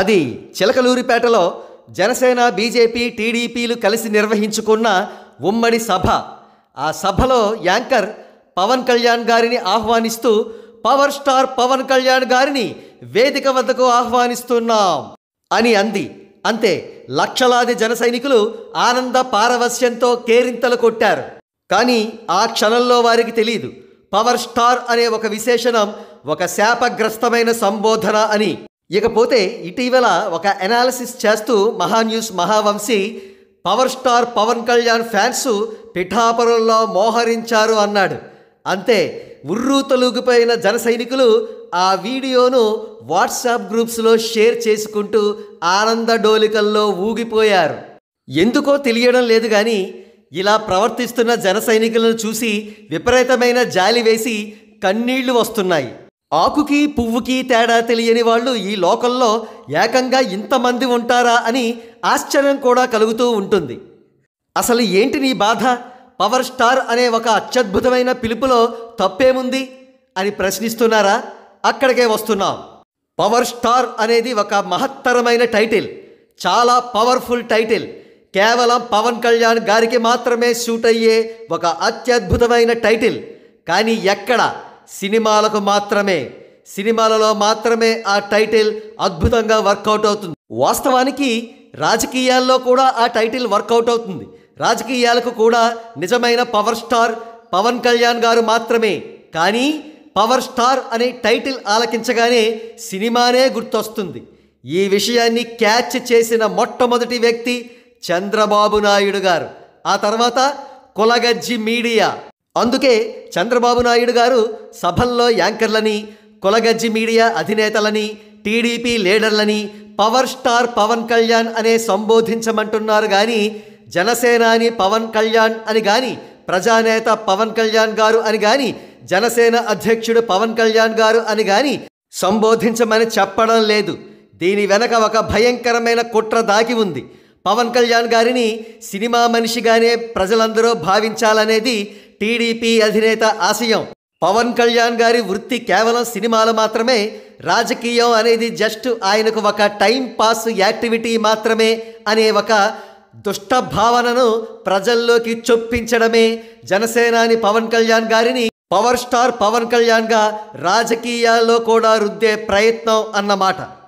అది చిలకలూరిపేటలో జనసేన బీజేపీ టీడీపీలు కలిసి నిర్వహించుకున్న ఉమ్మడి సభ ఆ సభలో యాంకర్ పవన్ కళ్యాణ్ గారిని ఆహ్వానిస్తూ పవర్ స్టార్ పవన్ కళ్యాణ్ గారిని వేదిక వద్దకు ఆహ్వానిస్తున్నాం అని అంది అంతే లక్షలాది జన సైనికులు ఆనంద పారవస్యంతో కేరింతలు కొట్టారు కానీ ఆ క్షణంలో వారికి తెలియదు పవర్ స్టార్ అనే ఒక విశేషణం ఒక శాపగ్రస్తమైన సంబోధన అని ఇకపోతే ఇటీవల ఒక అనాలిసిస్ చేస్తూ Mahanews Mahavamsi power star Pawan Kalyan fans పిఠాపురంలో మోహరించారు అన్నాడు అంతే ఉర్రూ తొలుగుపోయిన జన సైనికులు ఆ వీడియోను వాట్సాప్ గ్రూప్స్లో షేర్ చేసుకుంటూ ఆనంద డోలికల్లో ఊగిపోయారు ఎందుకో తెలియడం లేదు కానీ ఇలా ప్రవర్తిస్తున్న జన సైనికులను చూసి విపరీతమైన జాలి వేసి కన్నీళ్లు వస్తున్నాయి ఆకుకి పువ్వుకి తేడా తెలియని వాళ్ళు ఈ లోకంలో ఏకంగా ఇంతమంది ఉంటారా అని ఆశ్చర్యం కూడా కలుగుతూ ఉంటుంది అసలు ఏంటి నీ బాధ పవర్ స్టార్ అనే ఒక అత్యద్భుతమైన పిలుపులో తప్పేముంది అని ప్రశ్నిస్తున్నారా అక్కడికే వస్తున్నాం పవర్ స్టార్ అనేది ఒక మహత్తరమైన టైటిల్ చాలా పవర్ఫుల్ టైటిల్ కేవలం పవన్ కళ్యాణ్ గారికి మాత్రమే షూట్ అయ్యే ఒక అత్యద్భుతమైన టైటిల్ కానీ ఎక్కడ సినిమాలకు మాత్రమే సినిమాలలో మాత్రమే ఆ టైటిల్ అద్భుతంగా వర్కౌట్ అవుతుంది వాస్తవానికి రాజకీయాల్లో కూడా ఆ టైటిల్ వర్కౌట్ అవుతుంది రాజకీయాలకు కూడా నిజమైన పవర్ స్టార్ పవన్ కళ్యాణ్ గారు మాత్రమే కానీ పవర్ స్టార్ అనే టైటిల్ ఆలకించగానే సినిమానే గుర్తొస్తుంది ఈ విషయాన్ని క్యాచ్ చేసిన మొట్టమొదటి వ్యక్తి చంద్రబాబు నాయుడు గారు ఆ తర్వాత కులగజ్జి మీడియా అందుకే చంద్రబాబు నాయుడు గారు సభల్లో యాంకర్లని కులగజ్జి మీడియా అధినేతలని టీడీపీ లీడర్లని పవర్ స్టార్ పవన్ కళ్యాణ్ అనే సంబోధించమంటున్నారు కానీ జనసేనాని పవన్ కళ్యాణ్ అని కానీ ప్రజానేత పవన్ కళ్యాణ్ గారు అని కానీ జనసేన అధ్యక్షుడు పవన్ కళ్యాణ్ గారు అని కానీ సంబోధించమని చెప్పడం లేదు దీని వెనక ఒక భయంకరమైన కుట్ర దాగి ఉంది పవన్ కళ్యాణ్ గారిని సినిమా మనిషిగానే ప్రజలందరూ భావించాలనేది టీడీపీ అధినేత ఆశయం పవన్ కళ్యాణ్ గారి వృత్తి కేవలం సినిమాలు మాత్రమే రాజకీయం అనేది జస్ట్ ఆయనకు ఒక టైం పాస్ యాక్టివిటీ మాత్రమే అనే ఒక దుష్ట భావనను ప్రజల్లోకి చొప్పించడమే జనసేనాని పవన్ కళ్యాణ్ గారిని పవర్ స్టార్ పవన్ కళ్యాణ్గా రాజకీయాల్లో కూడా రుద్దే ప్రయత్నం అన్నమాట